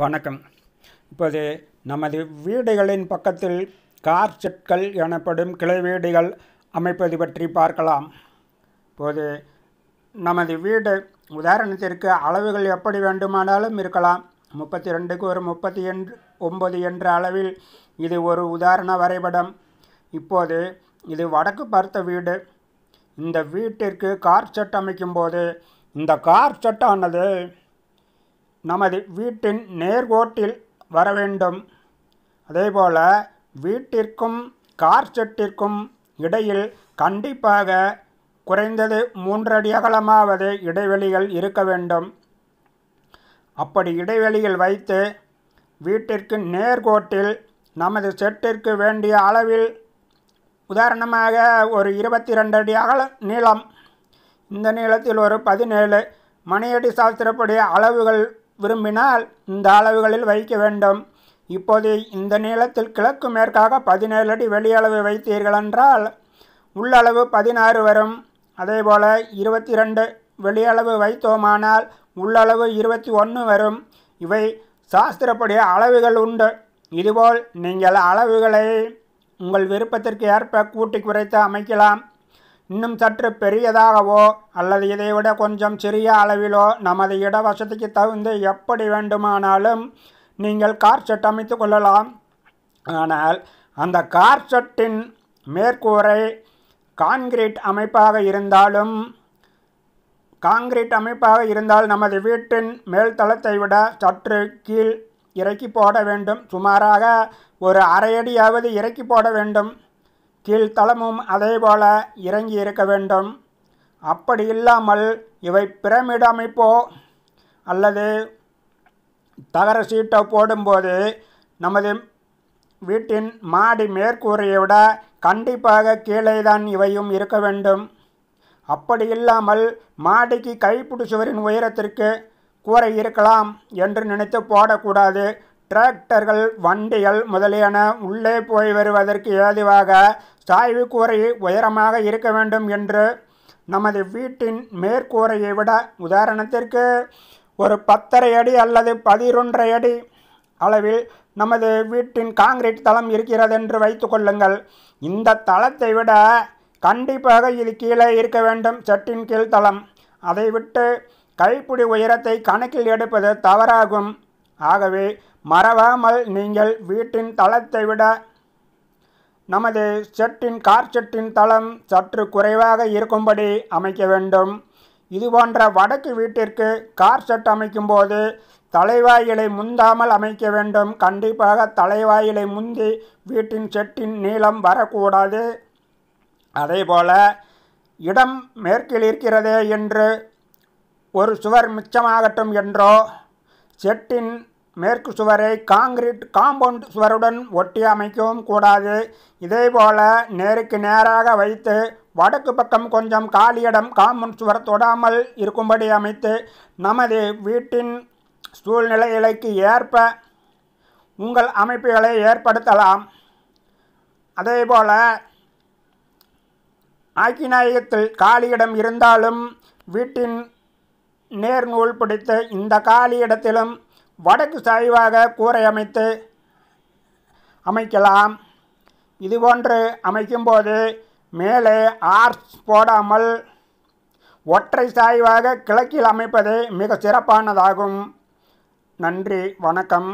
வணக்கம் இப்போது நமது வீடுகளின் பக்கத்தில் கார் செட்கள் எனப்படும் கிளை வீடுகள் அமைப்பது பற்றி பார்க்கலாம் இப்போது நமது வீடு உதாரணத்திற்கு அளவுகள் எப்படி வேண்டுமானாலும் இருக்கலாம் முப்பத்தி ரெண்டுக்கு ஒரு முப்பத்தி என்று ஒம்பது என்ற அளவில் இது ஒரு உதாரண வரைபடம் இப்போது இது வடக்கு பார்த்த வீடு இந்த வீட்டிற்கு கார் செட் அமைக்கும்போது இந்த கார் செட்டானது நமது வீட்டின் நேர்கோட்டில் வர வேண்டும் அதேபோல் வீட்டிற்கும் கார் செட்டிற்கும் இடையில் கண்டிப்பாக குறைந்தது மூன்றடி அகலமாவது இடைவெளிகள் இருக்க வேண்டும் அப்படி இடைவெளியில் வைத்து வீட்டிற்கு நேர்கோட்டில் நமது செட்டிற்கு வேண்டிய அளவில் உதாரணமாக ஒரு இருபத்தி ரெண்டு அடி அகல நீளம் இந்த நீளத்தில் ஒரு பதினேழு மணியடி சாஸ்திரப்படி அளவுகள் விரும்பினால் இந்த அளவுகளில் வைக்க வேண்டும் இப்போது இந்த நீளத்தில் கிழக்கு மேற்காக பதினேழு அடி வெளியளவு வைத்தீர்கள் என்றால் உள்ளளவு பதினாறு வரும் அதேபோல் இருபத்தி ரெண்டு வெளியளவு வைத்தோமானால் உள்ளளவு இருபத்தி ஒன்று வரும் இவை சாஸ்திரப்படி அளவுகள் உண்டு இதுபோல் நீங்கள் அளவுகளை உங்கள் விருப்பத்திற்கு ஏற்ப கூட்டி குறைத்து அமைக்கலாம் இன்னும் சற்று பெரியதாகவோ அல்லது இதைவிட கொஞ்சம் சிறிய அளவிலோ நமது இடவசதிக்கு தகுந்து எப்படி வேண்டுமானாலும் நீங்கள் கார் செட் அமைத்து கொள்ளலாம் ஆனால் அந்த கார் செட்டின் மேற்கூரை கான்கிரீட் அமைப்பாக இருந்தாலும் காங்கிரீட் அமைப்பாக இருந்தால் நமது வீட்டின் மேல் தளத்தை விட சற்று கீழ் இறக்கி போட வேண்டும் சுமாராக ஒரு அரை அடியாவது இறக்கி போட வேண்டும் கீழ்த்தளமும் அதேபோல இறங்கி இருக்க வேண்டும் அப்படி இல்லாமல் இவை பிரமிட அமைப்போ அல்லது தகர சீட்டோ போடும்போது நமது வீட்டின் மாடி மேற்கூரையை விட கண்டிப்பாக கீழே தான் இவையும் இருக்க வேண்டும் அப்படி இல்லாமல் மாடிக்கு கைப்பிடி சுவரின் உயரத்திற்கு கூரை இருக்கலாம் என்று நினைத்து போடக்கூடாது டிராக்டர்கள் வண்டிகள் முதலியன உள்ளே போய் வருவதற்கு ஏதுவாக சாய்வு கூரை உயரமாக இருக்க வேண்டும் என்று நமது வீட்டின் மேற்கூரையை விட உதாரணத்திற்கு ஒரு பத்தரை அடி அல்லது பதினொன்றரை அடி அளவில் நமது வீட்டின் காங்கிரீட் தளம் இருக்கிறது என்று வைத்து கொள்ளுங்கள் இந்த தளத்தை விட கண்டிப்பாக இது கீழே இருக்க வேண்டும் சட்டின் கீழ் தளம் அதை விட்டு கைப்பிடி உயரத்தை கணக்கில் எடுப்பது தவறாகும் ஆகவே மறவாமல் நீங்கள் வீட்டின் தளத்தை விட நமது செட்டின் கார் செட்டின் தளம் சற்று குறைவாக இருக்கும்படி அமைக்க வேண்டும் இதுபோன்ற வடக்கு வீட்டிற்கு கார் செட் அமைக்கும்போது தலைவாயிலை முந்தாமல் அமைக்க வேண்டும் கண்டிப்பாக தலைவாயிலை முந்தி வீட்டின் செட்டின் நீளம் வரக்கூடாது அதேபோல இடம் மேற்கில் இருக்கிறதே என்று ஒரு சுவர் மிச்சமாகட்டும் என்றோ செட்டின் மேற்கு சுவரை காங்கிரீட் காம்பவுண்ட் சுவருடன் ஒட்டி அமைக்கவும் கூடாது இதேபோல நேருக்கு நேராக வைத்து வடக்கு பக்கம் கொஞ்சம் காலியிடம் காம்பவுண்ட் சுவர் தொடாமல் இருக்கும்படி அமைத்து நமது வீட்டின் சூழ்நிலைகளுக்கு ஏற்ப உங்கள் அமைப்புகளை ஏற்படுத்தலாம் அதேபோல் ஆக்கிநாயகத்தில் காலியிடம் இருந்தாலும் வீட்டின் நேர் நூல் பிடித்து இந்த காலியிடத்திலும் வடக்கு சாய்வாக கூரை அமைத்து அமைக்கலாம் இதுபோன்று அமைக்கும்போது மேலே ஆர்ச் போடாமல் ஒற்றை சாய்வாக கிழக்கில் அமைப்பது மிக சிறப்பானதாகும் நன்றி வணக்கம்